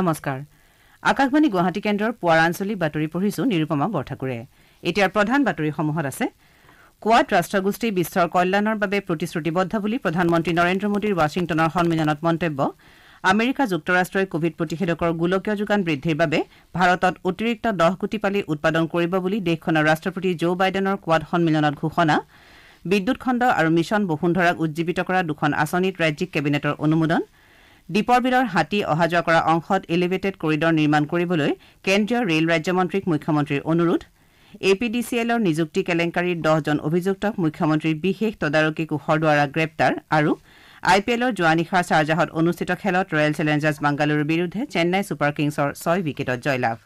নমস্কাৰ আকাশবাণী গুৱাহাটী কেন্দ্ৰৰ পুৱাৰ আঞ্চলিক বাতৰি পঢ়িছো নিৰুপমা বৰঠাকুৰে এতিয়াৰ প্ৰধান বাতৰিসমূহত আছে কোৱাড ৰাষ্ট্ৰগোষ্ঠী বিশ্বৰ কল্যাণৰ বাবে প্ৰতিশ্ৰুতিবদ্ধ বুলি প্ৰধানমন্ত্ৰী নৰেন্দ্ৰ মোদীৰ ৱাশ্বিংটনৰ সন্মিলনত মন্তব্য আমেৰিকা যুক্তৰাষ্ট্ৰই কোভিড প্ৰতিষেধকৰ গোলকীয় যোগান বৃদ্ধিৰ বাবে ভাৰতত অতিৰিক্ত দহ কোটি পালি উৎপাদন কৰিব বুলি দেশখনৰ ৰাষ্ট্ৰপতি জো বাইডেনৰ কোৱাড সন্মিলনত ঘোষণা বিদ্যুৎ খণ্ড আৰু মিছন বসুন্ধৰাক উজ্জীৱিত কৰা দুখন আঁচনিত ৰাজ্যিক কেবিনেটৰ অনুমোদন দীপৰ বিলৰ হাতী অহা যোৱা কৰা অংশত এলিভেটেড কৰিডৰ নিৰ্মাণ কৰিবলৈ কেন্দ্ৰীয় ৰেল ৰাজ্যমন্ত্ৰীক মুখ্যমন্ত্ৰীৰ অনুৰোধ এ পি ডি চি এলৰ নিযুক্তি কেলেংকাৰীৰ দহজন অভিযুক্তক মুখ্যমন্ত্ৰীৰ বিশেষ তদাৰকী কোষৰ দ্বাৰা গ্ৰেপ্তাৰ আৰু আই পি এলৰ যোৱা নিশা চাৰজাহত অনুষ্ঠিত খেলত ৰয়েল চেলেঞ্জাৰ্ছ বাংগালোৰৰ বিৰুদ্ধে চেন্নাই ছুপাৰ কিংছৰ ছয় উইকেটত জয়লাভ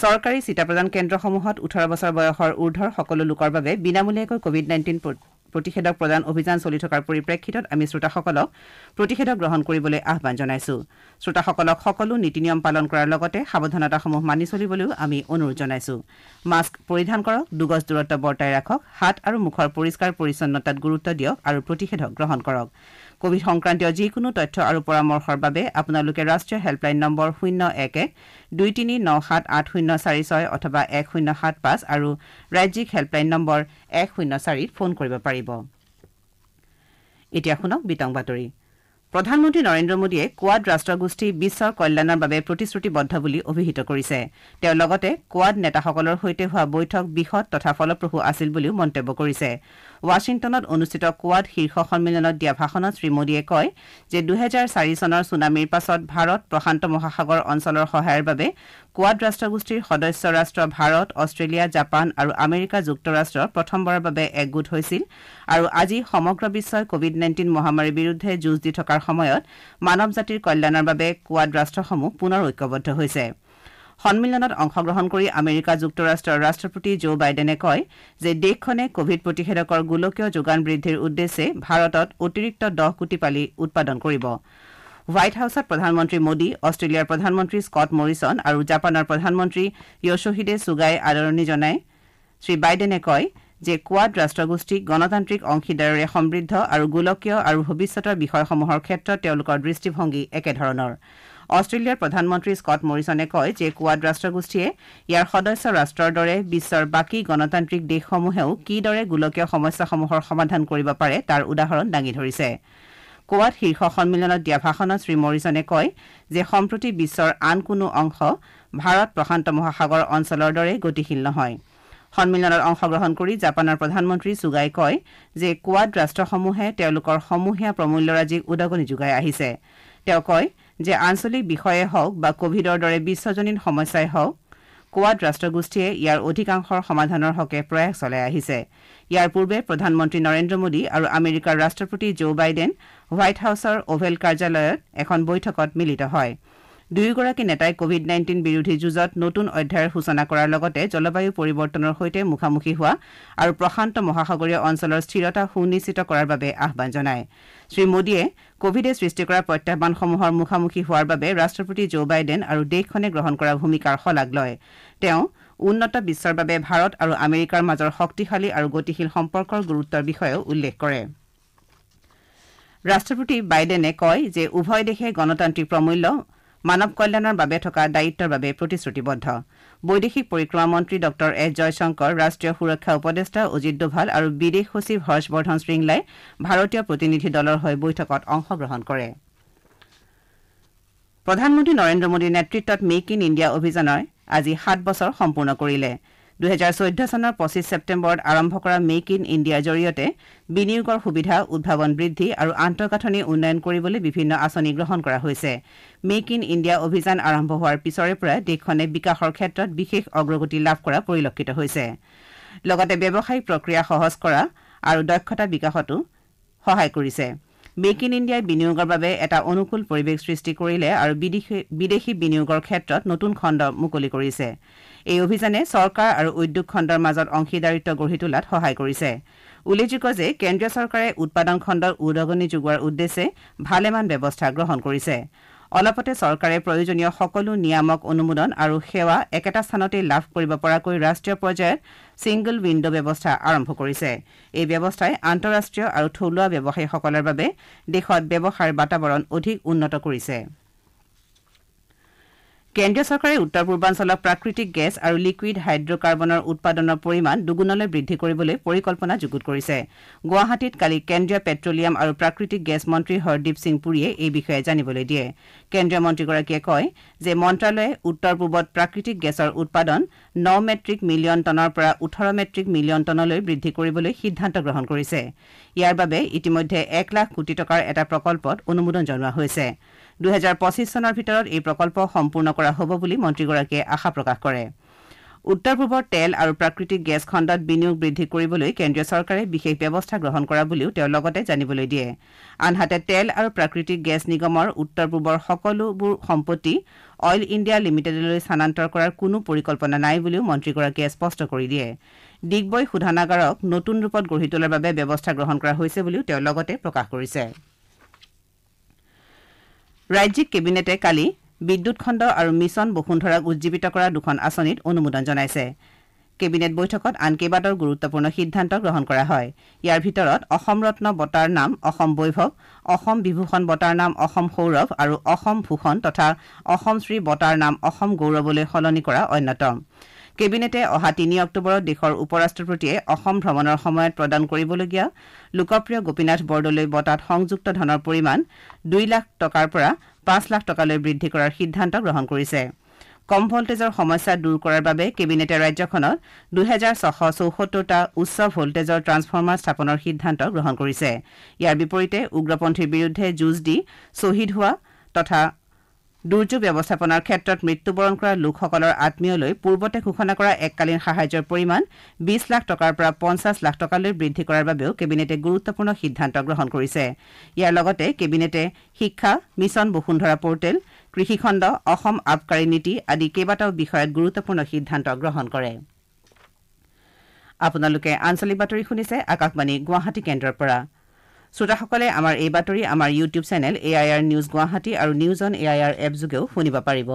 চৰকাৰী চিটা প্ৰদান কেন্দ্ৰসমূহত ওঠৰ বছৰ বয়সৰ ঊৰ্ধৰ সকলো লোকৰ বাবে বিনামূলীয়াকৈ কোভিড নাইণ্টিন প্ৰতিষেধক প্ৰদান অভিযান চলি থকাৰ পৰিপ্ৰেক্ষিতত আমি শ্ৰোতাসকলক প্ৰতিষেধক গ্ৰহণ কৰিবলৈ আহান জনাইছো শ্ৰোতাসকলক সকলো নীতি নিয়ম পালন কৰাৰ লগতে সাৱধানতাসমূহ মানি চলিবলৈও আমি অনুৰোধ জনাইছো মাস্ক পৰিধান কৰক দুগজ দূৰত্ব বৰ্তাই ৰাখক হাত আৰু মুখৰ পৰিষ্কাৰ পৰিচ্ছন্নতাত গুৰুত্ব দিয়ক আৰু প্ৰতিষেধক গ্ৰহণ কৰক কোভিড সংক্ৰান্তীয় যিকোনো তথ্য আৰু পৰামৰ্শৰ বাবে আপোনালোকে ৰাষ্ট্ৰীয় হেল্পলাইন নম্বৰ শূন্য এক এক দুই তিনি ন সাত আঠ শূন্য চাৰি ছয় অথবা এক শূন্য সাত পাঁচ আৰু ৰাজ্যিক হেল্পলাইন নম্বৰ এক শূন্য চাৰিত ফোন কৰিব পাৰিব প্ৰধানমন্ত্ৰী নৰেন্দ্ৰ মোদীয়ে কোৱাড ৰাষ্ট্ৰগোষ্ঠী বিশ্বৰ কল্যাণৰ বাবে প্ৰতিশ্ৰুতিবদ্ধ বুলি অভিহিত কৰিছে তেওঁ লগতে কোৱাড নেতাসকলৰ সৈতে হোৱা বৈঠক বিশদ তথা ফলপ্ৰসূ আছিল বুলিও মন্তব্য কৰিছে ৱাশ্বিংটনত অনুষ্ঠিত কোৱাড শীৰ্ষ সন্মিলনত দিয়া ভাষণত শ্ৰীমোদীয়ে কয় যে দুহেজাৰ চাৰি চনৰ চুনামিৰ পাছত ভাৰত প্ৰশান্ত মহাসাগৰ অঞ্চলৰ সহায়ৰ বাবে কোৱাড ৰাষ্ট্ৰগোষ্ঠীৰ সদস্য ৰাষ্ট্ৰ ভাৰত অট্টেলিয়া জাপান আৰু আমেৰিকা যুক্তৰাষ্ট্ৰ প্ৰথমবাৰৰ বাবে একগোট হৈছিল আৰু আজি সমগ্ৰ বিশ্বই কোভিড নাইণ্টিন মহামাৰীৰ বিৰুদ্ধে যুঁজ দি থকাৰ সময়ত মানৱ জাতিৰ কল্যাণৰ বাবে কোৱাড ৰাষ্ট্ৰসমূহ পুনৰ ঐক্যবদ্ধ হৈছে সন্মিলনত অংশগ্ৰহণ কৰি আমেৰিকা যুক্তৰাষ্ট্ৰৰ ৰাষ্ট্ৰপতি জো বাইডেনে কয় যে দেশখনে কোভিড প্ৰতিষেধকৰ গোলকীয় যোগান বৃদ্ধিৰ উদ্দেশ্যে ভাৰতত অতিৰিক্ত দহ কোটি পালি উৎপাদন কৰিব হোৱাইট হাউছত প্ৰধানমন্ত্ৰী মোদী অট্টেলিয়াৰ প্ৰধানমন্ত্ৰী স্কট মৰিছন আৰু জাপানৰ প্ৰধানমন্ত্ৰী য়শোহিদে ছুগাই আদৰণি জনাই শ্ৰীবাইডেনে কয় যে কোৱাড ৰাষ্ট্ৰগোষ্ঠীক গণতান্ত্ৰিক অংশীদাৰেৰে সমৃদ্ধ আৰু গোলকীয় আৰু ভৱিষ্যতৰ বিষয়সমূহৰ ক্ষেত্ৰত তেওঁলোকৰ দৃষ্টিভংগী একেধৰণৰ অট্টেলিয়াৰ প্ৰধানমন্ত্ৰী স্কট মৰিছনে কয় যে কোৱাড ৰাষ্ট্ৰগোষ্ঠীয়ে ইয়াৰ সদস্য ৰাষ্ট্ৰৰ দৰে বিশ্বৰ বাকী গণতান্ত্ৰিক দেশসমূহেও কিদৰে গোলকীয় সমস্যাসমূহৰ সমাধান কৰিব পাৰে তাৰ উদাহৰণ দাঙি ধৰিছে কোৱাদ শীৰ্ষ সন্মিলনত দিয়া ভাষণত শ্ৰীমৰিছনে কয় যে সম্প্ৰতি বিশ্বৰ আন কোনো অংশ ভাৰত প্ৰশান্ত মহাসাগৰ অঞ্চলৰ দৰে গতিশীল নহয় সন্মিলনত অংশগ্ৰহণ কৰি জাপানৰ প্ৰধানমন্ত্ৰী ছুগাই কয় যে কোৱাদ ৰাষ্ট্ৰসমূহে তেওঁলোকৰ সমূহীয়া প্ৰমূল্যৰাজিক উদগনি যোগাই আহিছে তেওঁ কয় যে আঞ্চলিক বিষয়ে হওক বা কোভিডৰ দৰে বিশ্বজনীন সমস্যাই হওক কোৱাড ৰাষ্ট্ৰগোষ্ঠীয়ে ইয়াৰ অধিকাংশৰ সমাধানৰ হকে প্ৰয়াস চলাই আহিছে ইয়াৰ পূৰ্বে প্ৰধানমন্ত্ৰী নৰেন্দ্ৰ মোদী আৰু আমেৰিকাৰ ৰাষ্ট্ৰপতি জ' বাইডেন হোৱাইট হাউছৰ অভেল কাৰ্যালয়ত এখন বৈঠকত মিলিত হয় দুয়োগৰাকী নেতাই কোভিড নাইণ্টিন বিৰোধী যুঁজত নতুন অধ্যায়ৰ সূচনা কৰাৰ লগতে জলবায়ু পৰিৱৰ্তনৰ সৈতে মুখামুখি হোৱা আৰু প্ৰশান্ত মহাসাগৰীয় অঞ্চলৰ স্থিৰতা সুনিশ্চিত কৰাৰ বাবে আহান জনায় শ্ৰীমোদীয়ে কোভিডে সৃষ্টি কৰা প্ৰত্যাহানসমূহৰ মুখামুখি হোৱাৰ বাবে ৰাট্টপতি জ' বাইডেন আৰু দেশখনে গ্ৰহণ কৰা ভূমিকাৰ শলাগ লয় তেওঁ উন্নত বিশ্বৰ বাবে ভাৰত আৰু আমেৰিকাৰ মাজৰ শক্তিশালী আৰু গতিশীল সম্পৰ্কৰ গুৰুত্বৰ বিষয়েও উল্লেখ কৰে ৰাট্টপতি বাইডেনে কয় যে উভয় দেশে গণতান্ত্ৰিক প্ৰমূল্য মানৱ কল্যাণৰ বাবে থকা দায়িত্বৰ বাবে প্ৰতিশ্ৰুতিবদ্ধ বৈদেশিক পৰিক্ৰমা মন্ত্ৰী ডঃ এছ জয়শংকৰ ৰাষ্ট্ৰীয় সুৰক্ষা উপদেষ্টা অজিত ডোভাল আৰু বিদেশ সচিব হৰ্ষবৰ্ধন শৃংলাই ভাৰতীয় প্ৰতিনিধি দলৰ হৈ বৈঠকত অংশগ্ৰহণ কৰে প্ৰধানমন্ত্ৰী নৰেন্দ্ৰ মোদীৰ নেতৃত্বত মেক ইন ইণ্ডিয়া অভিযানৰ আজি সাত বছৰ সম্পূৰ্ণ কৰিলে দুহেজাৰ চৈধ্য চনৰ পঁচিছ ছেপ্টেম্বৰত আৰম্ভ কৰা মেক ইন ইণ্ডিয়াৰ জৰিয়তে বিনিয়োগৰ সুবিধা উদ্ভাৱন বৃদ্ধি আৰু আন্তঃগাঁথনি উন্নয়ন কৰিবলৈ বিভিন্ন আঁচনি গ্ৰহণ কৰা হৈছে মেক ইন ইণ্ডিয়া অভিযান আৰম্ভ হোৱাৰ পিছৰে পৰা দেশখনে বিকাশৰ ক্ষেত্ৰত বিশেষ অগ্ৰগতি লাভ কৰা পৰিলক্ষিত হৈছে লগতে ব্যৱসায়িক প্ৰক্ৰিয়া সহজ কৰা আৰু দক্ষতা বিকাশতো সহায় কৰিছে মেক ইন ইণ্ডিয়াই বিনিয়োগৰ বাবে এটা অনুকূল পৰিৱেশ সৃষ্টি কৰিলে আৰু বিদেশী বিনিয়োগৰ ক্ষেত্ৰত নতুন খণ্ড মুকলি কৰিছে এই অভিযানে চৰকাৰ আৰু উদ্যোগ খণ্ডৰ মাজত অংশীদাৰিত্ব গঢ়ি তোলাত সহায় কৰিছে উল্লেখযোগ্য যে কেন্দ্ৰীয় চৰকাৰে উৎপাদন খণ্ডৰ উদগনি যোগোৱাৰ উদ্দেশ্যে ভালেমান ব্যৱস্থা গ্ৰহণ কৰিছে অলপতে চৰকাৰে প্ৰয়োজনীয় সকলো নিয়ামক অনুমোদন আৰু সেৱা একেটা স্থানতে লাভ কৰিব পৰাকৈ ৰাষ্ট্ৰীয় পৰ্যায়ত ছিংগল উইণ্ড ব্যৱস্থা আৰম্ভ কৰিছে এই ব্যৱস্থাই আন্তঃৰাষ্ট্ৰীয় আৰু থলুৱা ব্যৱসায়ীসকলৰ বাবে দেশত ব্যৱসায়ৰ বাতাবৰণ অধিক উন্নত কৰিছে কেন্দ্ৰীয় চৰকাৰে উত্তৰ পূৰ্বাঞ্চলক প্ৰাকৃতিক গেছ আৰু লিকুইড হাইড্ৰকাৰ্বনৰ উৎপাদনৰ পৰিমাণ দুগুণলৈ বৃদ্ধি কৰিবলৈ পৰিকল্পনা যুগুত কৰিছে গুৱাহাটীত কালি কেন্দ্ৰীয় পেট্টলিয়াম আৰু প্ৰাকৃতিক গেছ মন্ত্ৰী হৰদীপ সিং পুৰীয়ে এই বিষয়ে জানিবলৈ দিয়ে কেন্দ্ৰীয় মন্ত্ৰীগৰাকীয়ে কয় যে মন্ত্ৰালয়ে উত্তৰ পূবত প্ৰাকৃতিক গেছৰ উৎপাদন ন মেট্ৰিক মিলিয়ন টনৰ পৰা ওঠৰ মেট্ৰিক মিলিয়ন টনলৈ বৃদ্ধি কৰিবলৈ সিদ্ধান্ত গ্ৰহণ কৰিছে ইয়াৰ বাবে ইতিমধ্যে এক লাখ কোটি টকাৰ এটা প্ৰকল্পত অনুমোদন জনোৱা হৈছে দুহেজাৰ পঁচিছ চনৰ ভিতৰত এই প্ৰকল্প সম্পূৰ্ণ কৰা হ'ব বুলি মন্ত্ৰীগৰাকীয়ে আশা প্ৰকাশ কৰে উত্তৰ পূবৰ তেল আৰু প্ৰাকৃতিক গেছ খণ্ডত বিনিয়োগ বৃদ্ধি কৰিবলৈ কেন্দ্ৰীয় চৰকাৰে বিশেষ ব্যৱস্থা গ্ৰহণ কৰা বুলিও তেওঁ লগতে জানিবলৈ দিয়ে আনহাতে তেল আৰু প্ৰাকৃতিক গেছ নিগমৰ উত্তৰ পূবৰ সকলোবোৰ সম্পত্তি অইল ইণ্ডিয়া লিমিটেডলৈ স্থানান্তৰ কৰাৰ কোনো পৰিকল্পনা নাই বুলিও মন্ত্ৰীগৰাকীয়ে স্পষ্ট কৰি দিয়ে ডিগবৈ শোধনাগাৰক নতুন ৰূপত গঢ়ি তোলাৰ বাবে ব্যৱস্থা গ্ৰহণ কৰা হৈছে বুলিও তেওঁ লগতে প্ৰকাশ কৰিছে ৰাজ্যিক কেবিনেটে কালি বিদ্যুৎ খণ্ড আৰু মিছন বসুন্ধৰাক উজ্জীৱিত কৰা দুখন আঁচনিত অনুমোদন জনাইছে কেবিনেট বৈঠকত আন কেইবাটাও গুৰুত্বপূৰ্ণ সিদ্ধান্ত গ্ৰহণ কৰা হয় ইয়াৰ ভিতৰত অসম ৰত্ন বঁটাৰ নাম অসম বৈভৱ অসম বিভূষণ বঁটাৰ নাম অসম সৌৰভ আৰু অসম ভূষণ তথা অসম শ্ৰী বঁটাৰ নাম অসম গৌৰৱলৈ সলনি কৰা অন্যতম কেবিনেটে অহা তিনি অক্টোবৰত দেশৰ উপ ৰাষ্ট্ৰপতিয়ে অসম ভ্ৰমণৰ সময়ত প্ৰদান কৰিবলগীয়া লোকপ্ৰিয় গোপীনাথ বৰদলৈ বঁটাত সংযুক্ত ধনৰ পৰিমাণ দুই লাখ টকাৰ পৰা পাঁচ লাখ টকালৈ বৃদ্ধি কৰাৰ সিদ্ধান্ত গ্ৰহণ কৰিছে কম ভল্টেজৰ সমস্যা দূৰ কৰাৰ বাবে কেবিনেটে ৰাজ্যখনত দুহেজাৰ ছশ চৌসত্তৰটা উচ্চ ভল্টেজৰ ট্ৰান্সফৰ্মাৰ স্থাপনৰ সিদ্ধান্ত গ্ৰহণ কৰিছে ইয়াৰ বিপৰীতে উগ্ৰপন্থীৰ বিৰুদ্ধে যুঁজ দি শ্বহীদ হোৱা তথা দুৰ্যোগ ব্যৱস্থাপনাৰ ক্ষেত্ৰত মৃত্যুবৰণ কৰা লোকসকলৰ আমীয়লৈ পূৰ্বতে ঘোষণা কৰা এককালীন সাহায্যৰ পৰিমাণ বিশ লাখ টকাৰ পৰা পঞ্চাছ লাখ টকালৈ বৃদ্ধি কৰাৰ বাবেও কেবিনেটে গুৰুত্বপূৰ্ণ সিদ্ধান্ত গ্ৰহণ কৰিছে ইয়াৰ লগতে কেবিনেটে শিক্ষা মিছন বসুন্ধৰা পৰ্টেল কৃষিখণ্ড অসম আবকাৰী নীতি আদি কেইবাটাও বিষয়ত গুৰুত্বপূৰ্ণ সিদ্ধান্ত গ্ৰহণ কৰে আপোনালোকে আঞ্চলিক বাতৰি শুনিছে আকাশবাণী গুৱাহাটী কেন্দ্ৰৰ পৰা শ্ৰোতাসকলে আমাৰ এই বাতৰি আমাৰ YouTube channel A I R news Guwahati আৰু news on A I R এপযোগেও শুনিব পাৰিব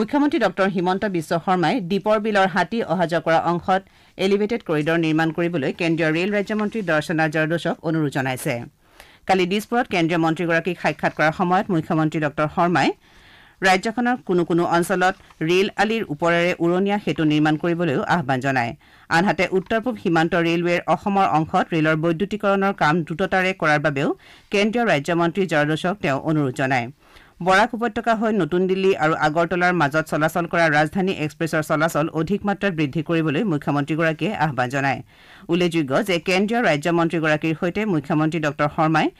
মুখ্যমন্ত্ৰী ডঃ হিমন্ত বিশ্ব শৰ্মাই দীপৰ বিলৰ হাতী অহা যোৱা কৰা অংশত এলিভেটেড কৰিডৰ নিৰ্মাণ কৰিবলৈ কেন্দ্ৰীয় ৰেল ৰাজ্যমন্ত্ৰী দৰ্শনা জৰদোষক অনুৰোধ জনাইছে কালি দিছপুৰত কেন্দ্ৰীয় মন্ত্ৰীগৰাকীক সাক্ষাৎ কৰাৰ সময়ত মুখ্যমন্ত্ৰী ডঃ শৰ্মাই ৰাজ্যখনৰ কোনো কোনো অঞ্চলত ৰেল আলিৰ ওপৰেৰে উৰণীয়া সেতু নিৰ্মাণ কৰিবলৈও আহান জনায় আনহাতে উত্তৰ পূব সীমান্ত ৰেলৱেৰ অসমৰ অংশত ৰেলৰ বৈদ্যুতিকৰণৰ কাম দ্ৰুততাৰে কৰাৰ বাবেও কেন্দ্ৰীয় ৰাজ্যমন্ত্ৰী জয়দোষক তেওঁ অনুৰোধ জনায় বৰাক উপত্যকা হৈ নতুন দিল্লী আৰু আগৰতলাৰ মাজত চলাচল কৰা ৰাজধানী এক্সপ্ৰেছৰ চলাচল অধিক মাত্ৰাত বৃদ্ধি কৰিবলৈ মুখ্যমন্ত্ৰীগৰাকীয়ে আহান জনায় উল্লেখযোগ্য যে কেন্দ্ৰীয় ৰাজ্যমন্ত্ৰীগৰাকীৰ সৈতে মুখ্যমন্ত্ৰী ডঃ শৰ্মাই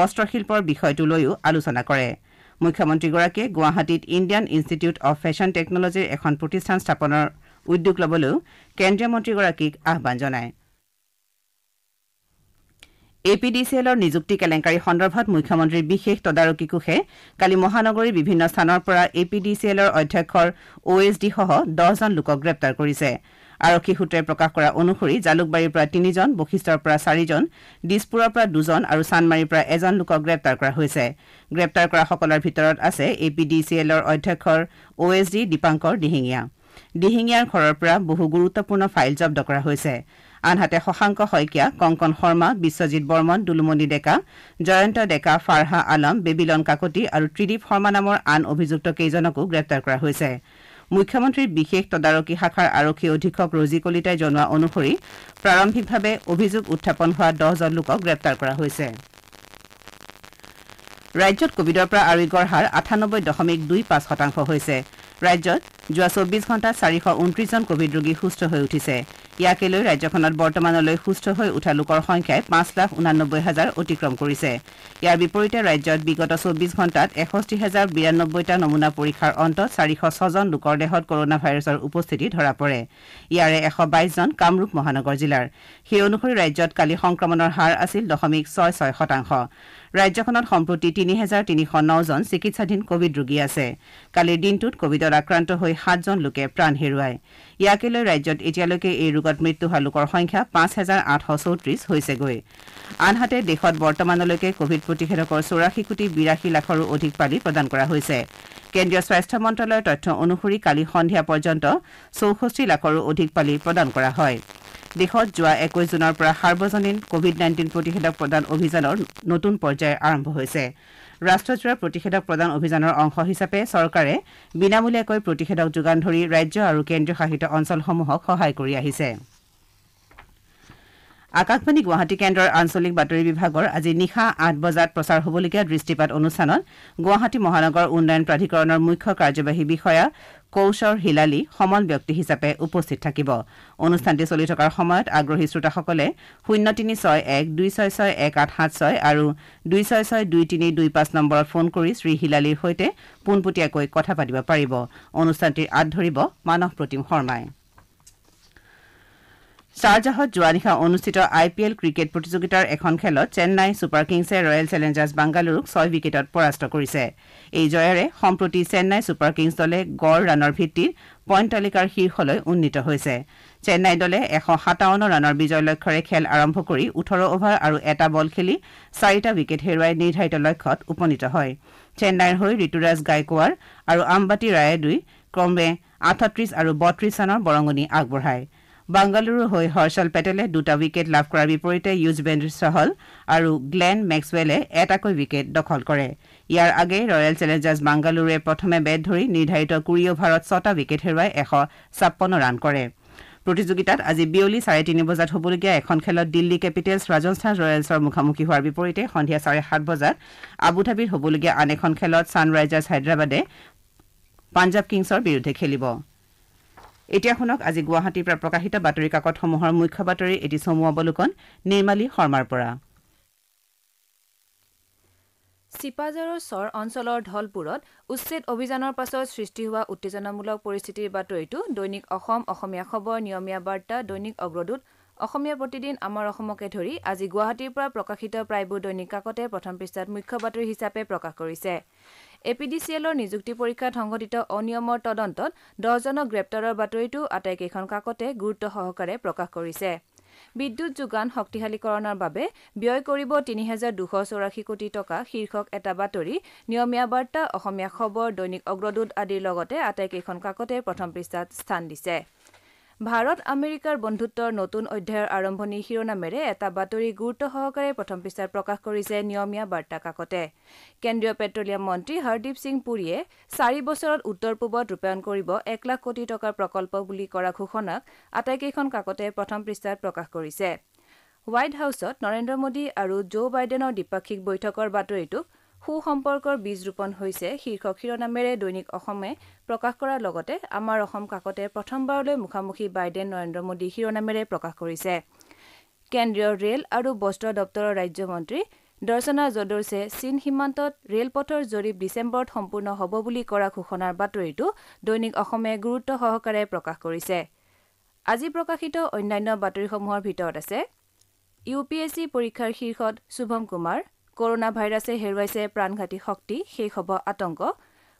বস্ত্ৰশিল্পৰ বিষয়টো লৈও আলোচনা কৰিছে মুখ্যমন্ত্ৰীগৰাকীয়ে গুৱাহাটীত ইণ্ডিয়ান ইনষ্টিটিউট অব ফেশ্বন টেকনলজিৰ এখন প্ৰতিষ্ঠান স্থাপনৰ উদ্যোগ ল'বলৈও কেন্দ্ৰীয় মন্ত্ৰীগৰাকীক আহান জনায় এ পি ডি চি এলৰ নিযুক্তি কেলেংকাৰী সন্দৰ্ভত মুখ্যমন্ত্ৰীৰ বিশেষ তদাৰকী কোষে কালি মহানগৰীৰ বিভিন্ন স্থানৰ পৰা এ পি ডি চি এলৰ অধ্যক্ষৰ অ' এছ ডিসহ দহজন লোকক গ্ৰেপ্তাৰ কৰিছে আৰক্ষী সূত্ৰই প্ৰকাশ কৰা অনুসৰি জালুকবাৰীৰ পৰা তিনিজন বশিষ্ঠৰ পৰা চাৰিজন দিছপুৰৰ পৰা দুজন আৰু চানমাৰীৰ পৰা এজন লোকক গ্ৰেপ্তাৰ কৰা হৈছে গ্ৰেপ্তাৰ কৰাসকলৰ ভিতৰত আছে এ পি ডি চি এলৰ অধ্যক্ষৰ O' S D Dipankar Dihingia দিহিঙীয়াৰ ঘৰৰ পৰা বহু গুৰুত্বপূৰ্ণ ফাইল জব্দ কৰা হৈছে আনহাতে শশাংক শইকীয়া কংকন শৰ্মা বিশ্বজিৎ বৰ্মন দুলুমণি ডেকা জয়ন্ত ডেকা ফাৰহা আলম বেবিলন কাকতি আৰু ত্ৰিদীপ শৰ্মা নামৰ আন অভিযুক্ত কেইজনকো গ্ৰেপ্তাৰ কৰা হৈছে মুখ্যমন্ত্ৰীৰ বিশেষ তদাৰকী শাখাৰ আৰক্ষী অধীক্ষক ৰজি কলিতাই জনোৱা অনুসৰি প্ৰাৰম্ভিকভাৱে অভিযোগ উখাপন হোৱা দহজন লোকক গ্ৰেপ্তাৰ কৰা হৈছে ৰাজ্যত কোভিডৰ পৰা আৰোগ্যৰ হাৰ আঠানব্বৈ দশমিক দুই পাঁচ শতাংশ হৈছে ৰাজ্যত যোৱা চৌবিছ ঘণ্টাত চাৰিশ ঊনত্ৰিছজন কোভিড ৰোগী সুস্থ হৈ উঠিছে ইয়াকে লৈ ৰাজ্যখনত বৰ্তমানলৈ সুস্থ হৈ উঠা লোকৰ সংখ্যাই পাঁচ লাখ ঊনানব্বৈ হাজাৰ অতিক্ৰম কৰিছে ইয়াৰ বিপৰীতে ৰাজ্যত বিগত চৌবিছ ঘণ্টাত এষষ্ঠি হাজাৰ বিৰান্নব্বৈটা নমুনা পৰীক্ষাৰ অন্তত চাৰিশ ছজন লোকৰ দেহত কৰোণা ভাইৰাছৰ উপস্থিতি ধৰা পৰে ইয়াৰে এশ বাইছজন কামৰূপ মহানগৰ জিলাৰ সেই অনুসৰি ৰাজ্যত কালি সংক্ৰমণৰ হাৰ আছিল দশমিক ছয় ছয় শতাংশ ৰাজ্যখনত সম্প্ৰতি তিনি হেজাৰ তিনিশ নজন চিকিৎসাধীন কোৱিড ৰোগী আছে কালিৰ দিনটোত কোৱিডত আক্ৰান্ত হৈ সাতজন লোকে প্ৰাণ হেৰুৱায় ইয়াকে লৈ ৰাজ্যত এতিয়ালৈকে এই ৰোগত মৃত্যু হোৱা লোকৰ সংখ্যা পাঁচ হেজাৰ আঠশ চৌত্ৰিশ হৈছেগৈ আনহাতে দেশত বৰ্তমানলৈকে কোৱিড প্ৰতিষেধকৰ চৌৰাশী কোটি বিৰাশী লাখৰো অধিক পালি প্ৰদান কৰা হৈছে কেন্দ্ৰীয় স্বাস্থ্য মন্ত্ৰালয়ৰ তথ্য অনুসৰি কালি সন্ধিয়া পৰ্যন্ত চৌষষ্ঠি লাখৰো অধিক পালি প্ৰদান কৰা হয় দেশত যোৱা একৈশ জুনৰ পৰা সাৰ্বজনীন কোভিড নাইণ্টিন প্ৰতিষেধক প্ৰদান অভিযানৰ নতুন পৰ্যায়ত পৰ্যায় আৰম্ভ হৈছে ৰাষ্ট্ৰজোৰা প্ৰতিষেধক প্ৰদান অভিযানৰ অংশ হিচাপে চৰকাৰে বিনামূলীয়াকৈ প্ৰতিষেধক যোগান ধৰি ৰাজ্য আৰু কেন্দ্ৰীয় শাসিত অঞ্চলসমূহক সহায় কৰি আহিছে আকাশবাণী গুৱাহাটী কেন্দ্ৰৰ আঞ্চলিক বাতৰি বিভাগৰ আজি নিশা আঠ বজাত প্ৰচাৰ হ'বলগীয়া দৃষ্টিপাত অনুষ্ঠানত গুৱাহাটী মহানগৰ উন্নয়ন প্ৰাধিকৰণৰ মুখ্য কাৰ্যবাহী বিষয়া কৌশৰ হিলালী সমল ব্যক্তি হিচাপে উপস্থিত থাকিব অনুষ্ঠানটি চলি থকাৰ সময়ত আগ্ৰহী শ্ৰোতাসকলে শূন্য তিনি ছয় এক দুই ছয় ছয় এক আঠ সাত ছয় আৰু দুই ছয় ছয় দুই তিনি দুই পাঁচ নম্বৰত ফোন কৰি শ্ৰীহিলালীৰ সৈতে পোনপটীয়াকৈ কথা পাতিব পাৰিব অনুষ্ঠানটিৰ আঁত ধৰিব মানস প্ৰতিম শৰ্মাই শ্বাৰজাহত যোৱা নিশা অনুষ্ঠিত আই পি এল ক্ৰিকেট প্ৰতিযোগিতাৰ এখন খেলত চেন্নাই ছুপাৰ কিংছে ৰয়েল চেলেঞ্জাৰ্ছ বাংগালুৰুক ছয় উইকেটত পৰাস্ত কৰিছে এই জয়েৰে সম্প্ৰতি চেন্নাই ছুপাৰ কিংছ দলে গড় ৰাণৰ ভিত্তিত পইণ্ট তালিকাৰ শীৰ্ষলৈ উন্নীত হৈছে চেন্নাই দলে এশ সাতাৱন্ন ৰাণৰ বিজয় লক্ষ্যৰে খেল আৰম্ভ কৰি ওঠৰ অভাৰ আৰু এটা বল খেলি চাৰিটা উইকেট হেৰুৱাই নিৰ্ধাৰিত লক্ষ্যত উপনীত হয় চেন্নাইৰ হৈ ঋতুৰাজ গাইকোৱাৰ আৰু আম্বাটী ৰায়ে দুই ক্ৰমে আঠত্ৰিছ আৰু বত্ৰিছ ৰাণৰ বৰঙণি আগবঢ়ায় বাংগালুৰুৰ হৈ হৰ্ষল পেটেলে দুটা উইকেট লাভ কৰাৰ বিপৰীতে য়ুজবেন্দ্ৰ চহল আৰু গ্লেন মেক্সৱেলে এটাকৈ উইকেট দখল কৰে ইয়াৰ আগেয়ে ৰয়েল চেলেঞ্জাৰ্ছ বাংগালুৰুৱে প্ৰথমে বেট ধৰি নিৰ্ধাৰিত কুৰি অভাৰত ছটা উইকেট হেৰুৱাই এশ ছাপন্ন ৰান কৰে প্ৰতিযোগিতাত আজি বিয়লি চাৰে তিনি বজাত হ'বলগীয়া এখন খেলত দিল্লী কেপিটেলছ ৰাজস্থান ৰয়েলছৰ মুখামুখি হোৱাৰ বিপৰীতে সন্ধিয়া চাৰে সাত বজাত আবুধাবিত হ'বলগীয়া আন এখন খেলত ছানৰাইজাৰ্ছ হায়দৰাবাদে পাঞ্জাব কিংছৰ বিৰুদ্ধে খেলিব এতিয়া শুনক আজি গুৱাহাটীৰ পৰা প্ৰকাশিত বাতৰি কাকতসমূহৰ মুখ্য বাতৰি এটি চমু অৱলোকন নিৰ্মালী শৰ্মাৰ পৰা চিপাজাৰৰ চৰ অঞ্চলৰ ঢলপুৰত উচ্ছেদ অভিযানৰ পাছত সৃষ্টি হোৱা উত্তেজনামূলক পৰিস্থিতিৰ বাতৰিটো দৈনিক অসম অসমীয়া খবৰ নিয়মীয়া বাৰ্তা দৈনিক অগ্ৰদূত অসমীয়া প্ৰতিদিন আমাৰ অসমকে ধৰি আজি গুৱাহাটীৰ পৰা প্ৰকাশিত প্ৰায়বোৰ দৈনিক কাকতে প্ৰথম পৃষ্ঠাত মুখ্য বাতৰি হিচাপে প্ৰকাশ কৰিছে এ পি ডি চি এলৰ নিযুক্তি পৰীক্ষাত সংঘটিত অনিয়মৰ তদন্তত দহজনক গ্ৰেপ্তাৰৰ বাতৰিটো আটাইকেইখন কাকতে গুৰুত্ব সহকাৰে প্ৰকাশ কৰিছে বিদ্যুৎ যোগান শক্তিশালীকৰণৰ বাবে ব্যয় কৰিব তিনি হাজাৰ দুশ চৌৰাশী কোটি টকা শীৰ্ষক এটা বাতৰি নিয়মীয়া বাৰ্তা অসমীয়া খবৰ দৈনিক অগ্ৰদূত আদিৰ লগতে আটাইকেইখন কাকতে প্ৰথম পৃষ্ঠাত স্থান দিছে ভাৰত আমেৰিকাৰ বন্ধুত্বৰ নতুন অধ্যায়ৰ আৰম্ভণি শিৰোনামেৰে এটা বাতৰি গুৰুত্ব সহকাৰে প্ৰথম পৃষ্ঠাত প্ৰকাশ কৰিছে নিয়মীয়া বাৰ্তা কাকতে কেন্দ্ৰীয় পেট্টলিয়াম মন্ত্ৰী হৰদীপ সিং পুৰীয়ে চাৰি বছৰত উত্তৰ পূবত ৰূপায়ণ কৰিব এক লাখ কোটি টকাৰ প্ৰকল্প বুলি কৰা ঘোষণাক আটাইকেইখন কাকতে প্ৰথম পৃষ্ঠাত প্ৰকাশ কৰিছে হোৱাইট হাউছত নৰেন্দ্ৰ মোদী আৰু জ' বাইডেনৰ দ্বিপাক্ষিক বৈঠকৰ বাতৰিটোক সু সম্পৰ্কৰ বীজ ৰোপণ হৈছে শীৰ্ষক শিৰোনামেৰে দৈনিক অসমে প্ৰকাশ কৰাৰ লগতে আমাৰ অসম কাকতে প্ৰথমবাৰলৈ মুখামুখি বাইডেন নৰেন্দ্ৰ মোদী শিৰোনামেৰে প্ৰকাশ কৰিছে কেন্দ্ৰীয় ৰেল আৰু বস্ত্ৰ দপ্তৰৰ ৰাজ্যমন্ত্ৰী দৰ্শনা যদৰ্ছে চীন সীমান্তত ৰেলপথৰ জৰীপ ডিচেম্বৰত সম্পূৰ্ণ হ'ব বুলি কৰা ঘোষণাৰ বাতৰিটো দৈনিক অসমে গুৰুত্ব সহকাৰে প্ৰকাশ কৰিছে আজি প্ৰকাশিত অন্যান্য বাতৰিসমূহৰ ভিতৰত আছে ইউ পি এছ চি পৰীক্ষাৰ শীৰ্ষত শুভম কুমাৰ কৰোণা ভাইৰাছে হেৰুৱাইছে প্ৰাণঘাতী শক্তি শেষ হ'ব আতংক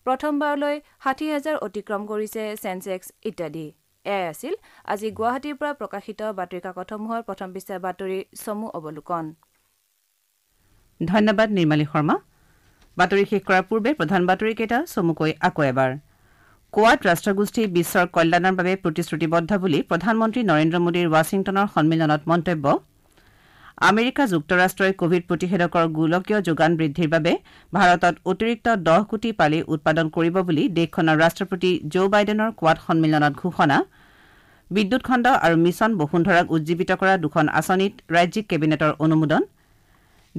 প্ৰথমবাৰলৈ ষাঠি হাজাৰ অতিক্ৰম কৰিছে চেঞ্চেক্স ইত্যাদি এয়াই আছিল আজি গুৱাহাটীৰ পৰা প্ৰকাশিত বাতৰি কাকতসমূহৰ প্ৰথম পিছৰ বাতৰি চমু অৱলোকন ধন্যবাদ নিৰ্মালী শৰ্মা বাতৰি শেষ কৰাৰ পূৰ্বে প্ৰধান বাতৰিকেইটা চমুকৈ আকৌ এবাৰ কোৱাড ৰাষ্ট্ৰগোষ্ঠী বিশ্বৰ কল্যাণৰ বাবে প্ৰতিশ্ৰুতিবদ্ধ বুলি প্ৰধানমন্ত্ৰী নৰেন্দ্ৰ মোদীৰ ৱাশ্বিংটনৰ সন্মিলনত মন্তব্য আমেৰিকা যুক্তৰাষ্ট্ৰই কোভিড প্ৰতিষেধকৰ গোলকীয় যোগান বৃদ্ধিৰ বাবে ভাৰতত অতিৰিক্ত দহ কোটি পালি উৎপাদন কৰিব বুলি দেশখনৰ ৰাট্টপতি জো বাইডেনৰ কোৱাড সন্মিলনত ঘোষণা বিদ্যুৎ খণ্ড আৰু মিছন বসুন্ধৰাক উজ্জীৱিত কৰা দুখন আঁচনিত ৰাজ্যিক কেবিনেটৰ অনুমোদন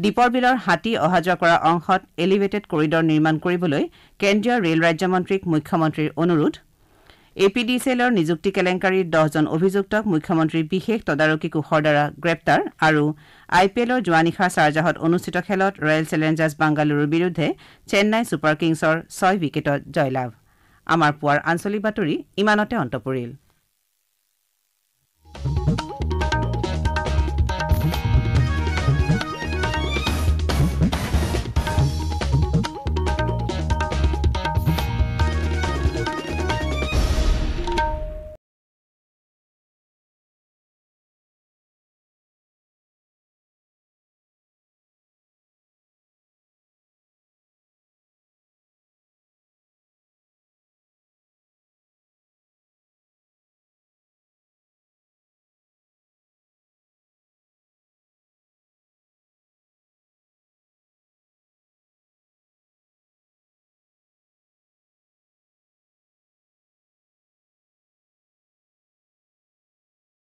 দীপৰ বিলৰ হাতী অহা যোৱা কৰা অংশত এলিভেটেড কৰিডৰ নিৰ্মাণ কৰিবলৈ কেন্দ্ৰীয় ৰেল ৰাজ্যমন্ত্ৰীক মুখ্যমন্ত্ৰীৰ অনুৰোধ এ পি ডি চি এলৰ নিযুক্তি কেলেংকাৰীৰ দহজন অভিযুক্তক মুখ্যমন্ত্ৰীৰ বিশেষ তদাৰকী কোষৰ দ্বাৰা গ্ৰেপ্তাৰ আৰু আই পি এলৰ যোৱা নিশা চাৰজাহত অনুষ্ঠিত খেলত ৰয়েল চেলেঞ্জাৰ্ছ বাংগালুৰুৰ বিৰুদ্ধে চেন্নাই ছুপাৰ কিংছৰ ছয় উইকেটত জয়লাভ আমাৰ পুৱাৰ আঞ্চলিক বাতৰি ইমানতে অন্ত পৰিল